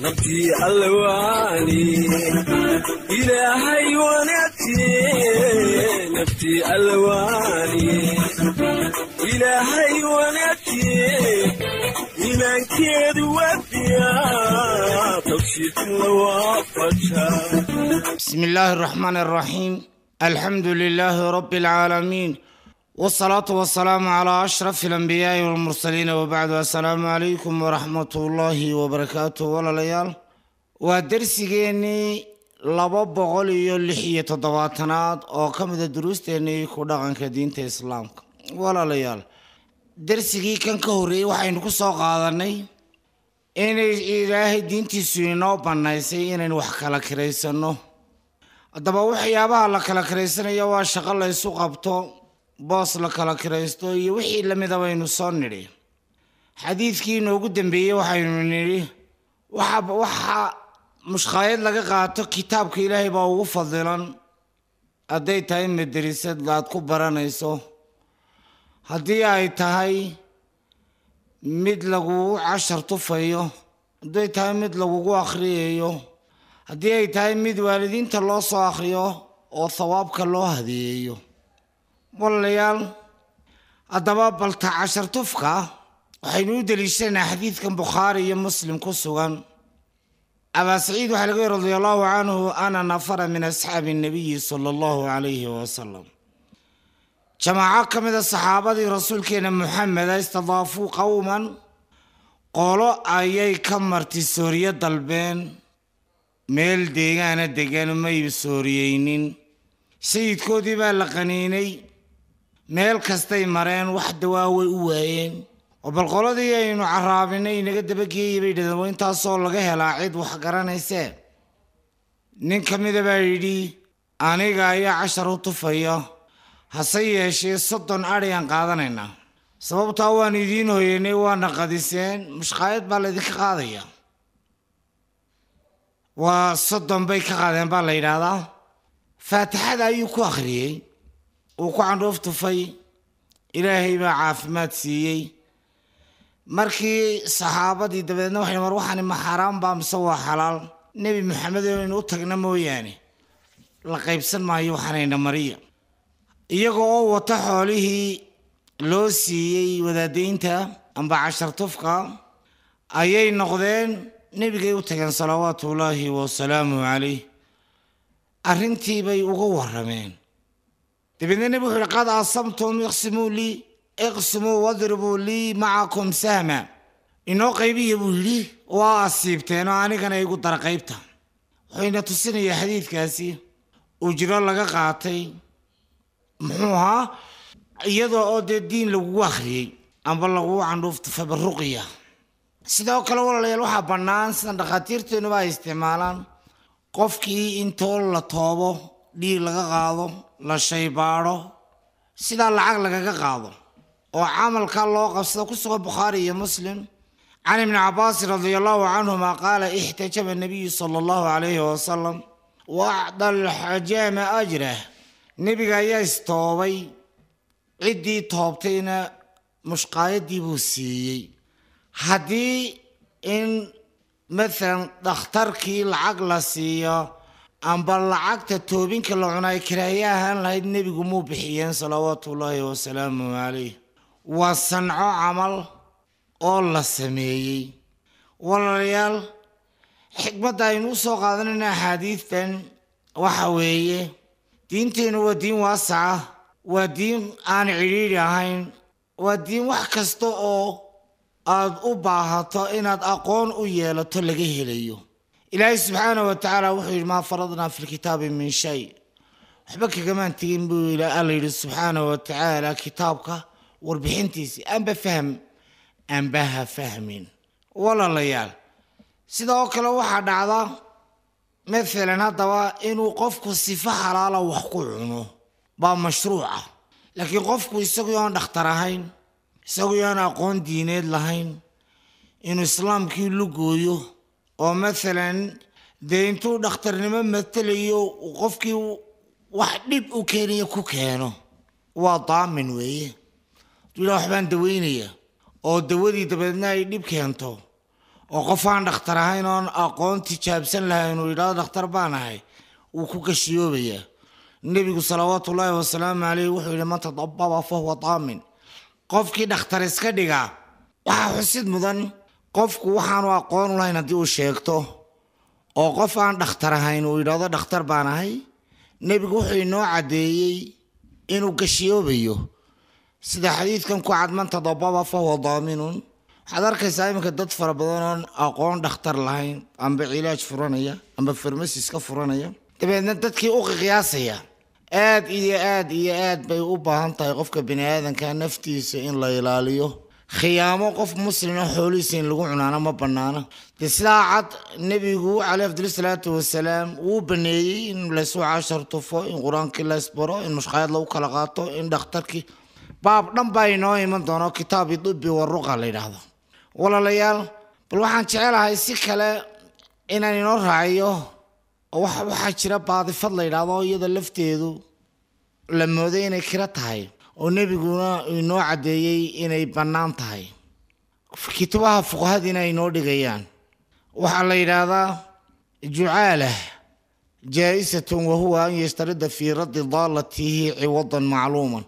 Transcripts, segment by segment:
نبتي ألواني إلى حيواناتي نبتي ألواني إلى حيواناتي إلى كير وفيا تبشيط الوافجة بسم الله الرحمن الرحيم الحمد لله رب العالمين wasalaatu wasalaamu calaa ashraf alambiyaai walmursaliina wabacdu assalaamu calaykum waraxmatullaahi wabarakaatu walaalayaal waa darsigeennii laba boqol iyo lix iyo toddobaatanaad oo ka mida duruusteennii ku dhaqanka diinta islaamka walaalayaal darsigii kan ka horreeyey waxaynu ku soo qaadanay inay ilaahay diintiisu inoo bannaysay inaynu wax kala kiraysanno haddaba waxyaabaha la kala kiraysanayo waa shaqo laysu qabto boos la kala kiraysto iyo wixii la mid abaynu ah soo nidhi xadiidkiina ugu dambeeyey waxaynu nidhi waxaa mushkaayad laga qaato kitaabka ilaahay baa ugu fadilan hadday tahay madarisad aad ku baranayso haddii ay tahay mid lagugu cashar tufayo hadday tahay mid lagugu akhriyayo haddii ay tahay mid waalidiinta loo soo akhriyo oo thawaabka loo hadeeyo walaalayaal haddaba balta cashar tufka waxaynu u deliishanaa xadiidkan bukhaari iyo muslim ku sugan abaa saciid waxaa laga radi allahu canhu ana nafara min asxaabi nabiyi sala allahu calayhi wasalam jamaaco ka mida saxaabadii rasuulkeena muxameda istadaafuu qowman qolo ayay ka marti sooriyo dalbeen meel deegaana degan may sooriyeynin sayidkoodii baa la qaniinay meel kastay mareen wax dawaa way u waayeen oo balqoladii aynu caraabinay inaga dabageeyay bay yidhahdeen waa intaasoo laga helaa cid wax garanaysee nin ka mida baa yidhi aniga ayaa cashar u tufaya hase yeeshee soddon adhiyaan qaadanaynaa sababtaa waan idiin hoyanay waana qadiseen mushqaayad baa laydinka qaadaya waa soddon bay ka qaadeen baa la yidhaahdaa faatixada ayuu ku akhriyey uu ku candhoof tufay ilaahay baa caafimaad siiyey markii saxaabadii dabeedna waxay mar waxaani ma xaaraan baa mise waa xalaal nebi maxamed inaynu u tagna mooyaane la qaybsan maayo waxaanayna mariya iyagoo oo wata xoolihii loo siiyey wadaadaynta amba cashartufka ayay noqdeen nebigay u tageen salawaatu ullaahi wasalaamu calayh arrintii bay uga warrameen dabeedna nebigu wuxu uhi qad asamtum iqsimuu lii iqsimuu wadribuu lii macakum sahma inoo qaybiya buu yidhi waa oo anigana igu dar qaybta wuxuuyna tusinayaa xadiidkaasi ujro laga qaatay muxuu ahaa iyadoo oo dee diin lagugu akhriyey amba lagugu candhuufta fabaruqiya sidoo kale walaalayaal waxaa bannaan sidan dhakhaatiirteennuba ay isticmaalaan qofkii intoo la toobo dhiig laga qaado la shaybaadho sidaa lacag lagaga qaado oo camalka loo qabsado ku sugan bukhaari iyo muslim can ibni cabaasin radi allahu canhuma qaala ixtajaba nabiyu sal allahu calayhi wasalam wacda alxajaama ajrah nebiga ayaa istoobay ciddii toobtayna mushqaayadii buu siiyey haddii in maalan dhakhtarkii lacag la siiyo amba lacagta toobinka la cunaay kiraaye ahaan lahayd nebigu muu bixiyeen salawaatuullaahi wasalaamu calayh waa sanco camal oo la sameeyey walaalayaal xikmadda aynu u soo qaadanayna axaadiidtan waxa weeye diinteennu waa diin waasaca waa diin aan cidhiidhi ahayn waa diin wax kasta oo aad u baahato inaad aqoon u yeelato laga helayo ilaahay subxaana wa tacaala wuxuu yidhi maa faradnaa fi lkitaabi min shay waxba kagamaan tegin buu alla yidhi subxaana wa tacaala kitaabka warbixintiisi aanba fahm aanbaha fahmin walaalayaal sida oo kale waxaa dhacda maalan haddaba inuu qofku sifo xalaala ah wax ku cuno baa mashruuc ah laakiin qofku isagii dhakhtar ahayn isagii aqoon diineed lahayn inuu islaamkii la gooyo oo maalan dee intuu dhakhtarnimo matalayo qofkii wax dhib u keenaya ku keeno waa daamin weeye haduu ilaa waxbaan daweynaya oo dawadii dabeedna ay dhib keento oo qofaan dhakhtar ahayn oon aqoon tijaabsan lahayn uu yidhahdo dhakhtar baan ahay wuu ku gashiyoobayaa nebigu salawaatu ullaahi wasalaamu caleyh wuxuu yidhi man tadababa fahuwa daamin qofkii dhakhtar iska dhigaa waxaa xusid mudan qofku waxaanu aqoonu lahayn haddii uu sheegto oo qof aan dhakhtar ahayn uu yidhaahdo dhakhtar baan ahay nebigu wuxuu inoo caddeeyey inuu gashiyoobayo sida xadiidkan ku cad man tadababa fahuwa daaminun waxaad arkaysaa iminka dad fara badan oon aqoon dhakhtar lahayn amba cilaaj furanaya amba farmasis ka furanaya dabeedna dadkii u qiyaasaya aad iyo aad iyo aad bay u baahan tahay qofka bini aadanka naftiisa in la ilaaliyo khiyaamo qof muslima xoolihiisa in lagu cunaana ma bannaana dee sidaa cad nebigu caleyh afdal salaatu wasalaam wuu baneeyey in laysu cashar tufo in qur-aankii laysbaro in mushqaayad lagu kala qaato in dhakhtarkii baab dhan baa inoo iman doono kitaab idubbi waruqa la yidhaahdo walaalayaal bal waxaan jecelahay si kale inaan inoo raaciyo waxaa jira baadifad la yidhaahdo iyada lafteedu la mooday inay kira tahay oo nebiguna inoo caddeeyey inay bannaan tahay kitabaha fuqahadiina aynoo dhigayaan waxaa la yidhaahdaa jucaalah jaa-isatun huwa an yashtarida fii raddi daalatihi ciwadan macluuman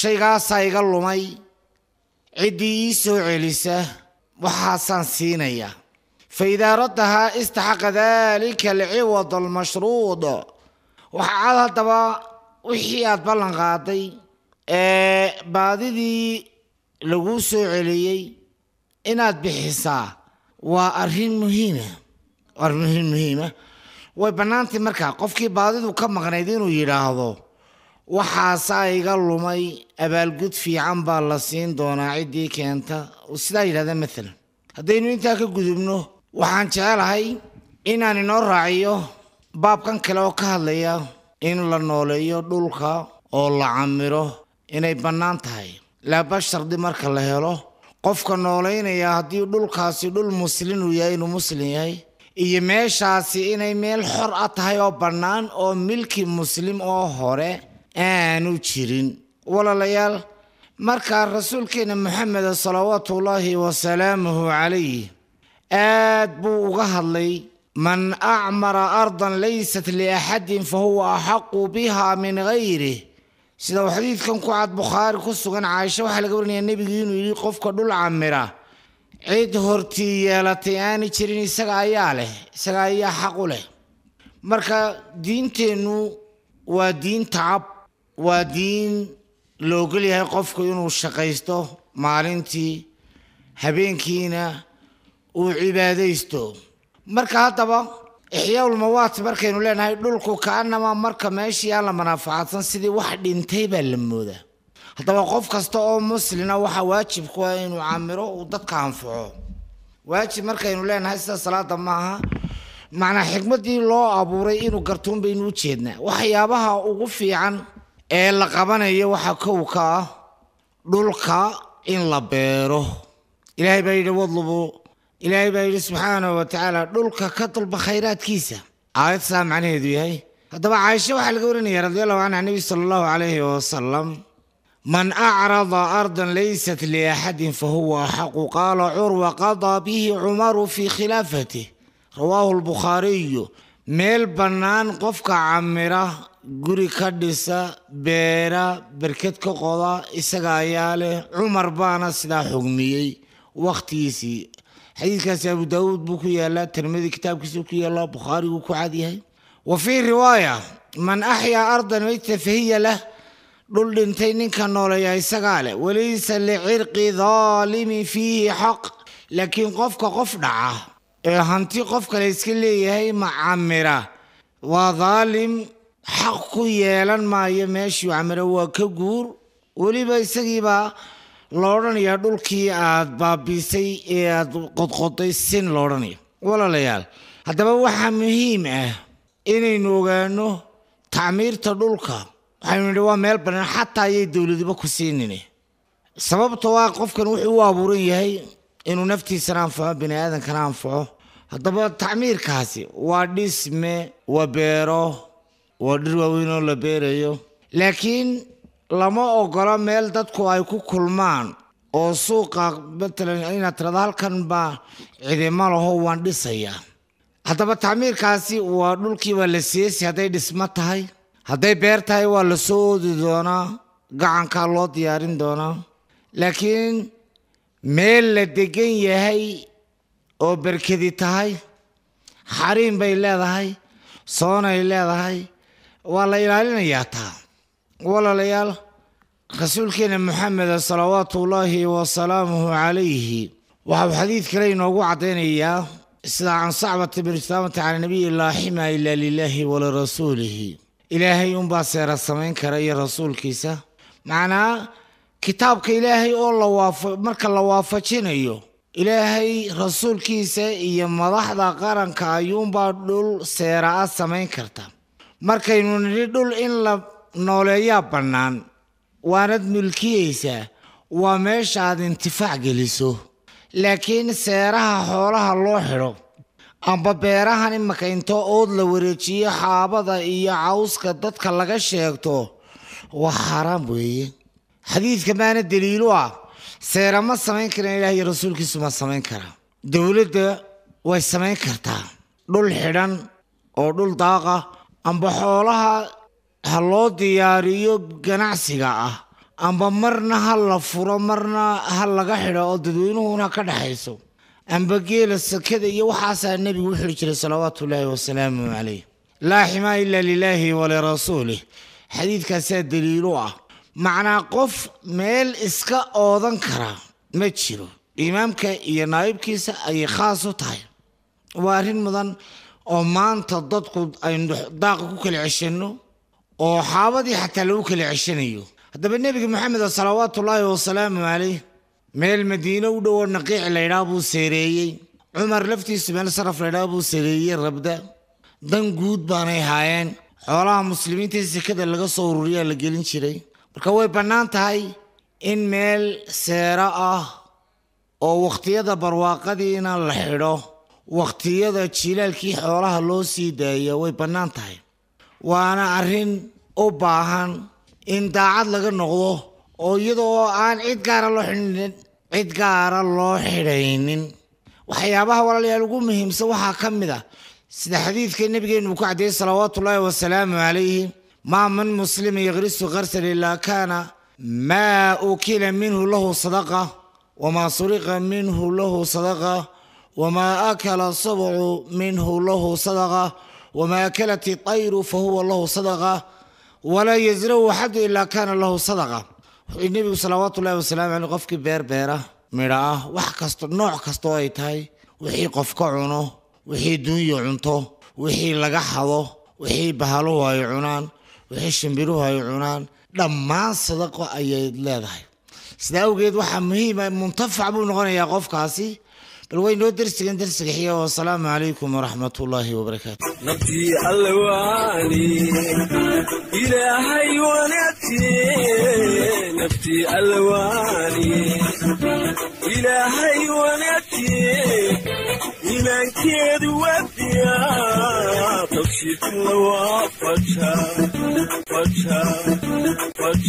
shaygaasaa iga lumay ciddii ii soo celisa waxaasaan siinayaa fa idaa raddahaa istaxaqa daalika alciwad almashruud waxa haddaba wixii aad ballan qaaday ee baadidii laguu soo celiyey inaad bixisaa waa arin muhiima arrin muhiima ah. ah. way bannaantay markaa qofkii baadidu ka maqnayd inuu yidhaahdo waxaasaa iga lumay abaalgud fiican baa la siin doonaa ciddii keenta sidaa yidhahda maalan haddaynu intaa ka gudubno waxaan jecelahay inaan inoo raaciyo baabkan kale oo ka hadlaya in la nooleeyo dhulka oo la camiro inay bannaan tahay laaba shardi marka la helo qofka noolaynaya haddii dhulkaasi dhul muslin uu yahay inuu muslim yahay iyo meeshaasi inay meel xor a tahay oo bannaan oo milki muslim oo hore aanu jirin walaalayaal markaa rasuulkeenna moxameda salawaatuullaahi wasalaamuhu calayh aad buu uga hadlay man acmara ardan laysat liaxadin fa huwa axaqu bihaa min gayrih sida uu xadiidkan ku cad bukhaari ku sugan caaisho waxaa laga warinayaa nebigii inuu yidhi qofka dhul camira cid hortii yeelatay aanay jirin isaga ayaa leh isaga ayaa xaq u leh marka diinteennu waa diin tacab waa diin la ogol yahay qofku inuu shaqaysto maalintii habeenkiina uu cibaadaysto marka haddaba ixyaaulmawaat markaynu leenahay dhulku kaanama marka meeshii aan la manaafacadsan sidii wax dhintay baa la moodaa haddaba qof kasta oo muslina waxaa waajib ku ah inuu camiro uu dadka anfaco waajib markaynu leenahay sida salaada maaha macnaa xikmadii loo abuuray inuu gartuun baynu u jeednaa waxyaabaha ugu fiican ee la qabanayo waxaa kow ka ah dhulka in la beero ilaahay baa yidhi wadlubu ilaahay baa yidhi subxaanahu watacaala dhulka ka dalba khayraadkiisa aayad saa macnaheedu yahay haddaba caaisho waxaa laga warinaya radiallahu canha nebi sala allahu calayhi wasalam man acrada ardan laysat liaxadin fahuwa axaqu qaala curwa qadaa bihi cumaru fii khilaafatih rawaahu lbukhaariyu meel bannaan qofka camira guri ka dhisa beera berked ka qoda isaga ayaa leh cumar baana sidaa xugmiyey wakhtigiisii xadiidkaasi abu daawuud buu ku yaalaa tirmidi kitaabkiisuu ku yaallaa bukhaariguu ku cadyahay wa fii riwaaya man axyaa ardan mayta fahiya lah dhul dhintay ninka nooleeya isagaa leh walaysa licirqi daalimi fiihi xaq laakiin qofka qof dhaca ee hanti qof kale iska leeyahay macamira waa daalim xaq ku yeelan maayo meeshuu camiro waa ka guur weliba isagiibaa la odhanaya dhulkii aad baabiisay ee aad qodqoday sin la odhanaya walaalayaal haddaba waxaa muhiim ah inaynu ogaano tacmiirta dhulka waxaynu nidhi waa meel bannaan xataa ayay dowladiba ku siinini sababtoo ah qofkan wuxuu u abuuran yahay inuu naftiisana anfaco bini aadankana anfaco haddaba tacmiirkaasi waa dhisme waa beero waa dhir waaweyn oo la beerayo laakiin lama ogola meel dadku ay ku kulmaan oo suuqa matalan inaad tirado halkan baa cidima laho waan dhisayaa haddaba tacmiirkaasi waa dhulkii waa la siiyeysi hadday dhismo tahay hadday beer tahay waa la soo oodi doonaa gacankaa loo diyaarin doonaa laakiin meel la degan yahay oo berkedi tahay xariin bay leedahay soonay leedahay waa la ilaalinayaa taa walaalayaal rasuulkeena moxameda salawaatu ullaahi wasalaamuhu calayhi waxau xadiid kale inoogu caddaynayaa sida can sacbata biritaamati cala nabiy laa ximaa ilaa lilaahi walirasuulihi ilaahay unbaa seera samayn kara iyo rasuulkiisa macnaa kitaabka ilaahay oo lawaafa marka la waafajinayo ilaahay rasuulkiisa iyo madaxda qaranka ayuunbaa dhul seera a samayn karta markaynu nidhi dhul in la nooleeyaa bannaan waanad mulkiyaysaa waa meesha aad intifaac geliso laakiin seeraha xoolaha loo xidho amba beerahan imaka intoo ood la wareejiyo xaabada iyo cawska dadka laga sheegto waa xaaraam weeye xadiidka maana deliilu ah seera ma samayn karin ilaah iyo rasuulkiisu ma samayn karaa dowladda way samayn kartaa dhul xidhan oo dhul daaqa amba xoolaha ha loo diyaariyo ganacsiga ah amba marna ha la furo marna ha laga xidho oo dadweynuhuna ka dhexayso amba geela sakada iyo waxaasaa nebigu u jiray salawaatullaahi ullaahi wasalaamu calayh laa ximaa ilaa lilaahi walirasuulih xadiidkaasaa daliilu ah macnaa qof meel iska oodan kara ma jiro imaamka iyo naayibkiisa ayay khaas u tahay waa arrin mudan oo maanta dadku aynu daaqa ku kala ceshanno oo xaabadii xataa lagu kala ceshanayo haddaba nebiga moxamed salawaatullaahi wasalaamu calayh meel madiino u dhowoo naqiic laydhaa buu seereeyey cumar laftiisu meel saraf laydhaa buu seereeyey rabda dan guud baanay haayeen xoolaha muslimiinta sekada laga soo ururiyaa la gelin jiray marka way bannaan tahay in meel seero ah oo wakhtiyada barwaaqadiina la xidho wakhtiyada jiilaalkii xoolaha loo sii daaya way bannaan tahay waana arrin u baahan in daacad laga noqdo oo iyadoo aan cid gaara loo xidhnin cid gaara loo xidhaynin waxyaabaha walaalayaal ugu muhiimsan waxaa ka mid a ah sida xadiidka nebigeenu uu ku caddeeyey salawaatu ullaahi wasalaamu calayhi maa min muslimin yakrisu karsan ilaa kaana maa ukila minhu lahu sadaqa wamaa suriqa minhu lahu sadaqa wamaa akala sabcu minhu lahu sadaqa wamaa akalat iطayru fahuwa lahu sadaqa walaa yazrahu axadu ilaa kaana lahu sadaqa wuxuu nebigu salawaatu ullahi wasalaamu aleyh qofkii beer beera midho ah wax kasto nooc kastoo ay tahay wixii qof ka cuno wixii duunyo cunto wixii laga hado wixii bahaluhu ay cunaan wixii shimbiruhu ay cunaan dhammaan sadaqo ayay leedahay sidaa awgeed waxaa muhiima muntafac buu noqonayaa qofkaasi bal waynoo dersigan xiga oo asalaamu calaykum waraxmat ullaahi wabarakaatu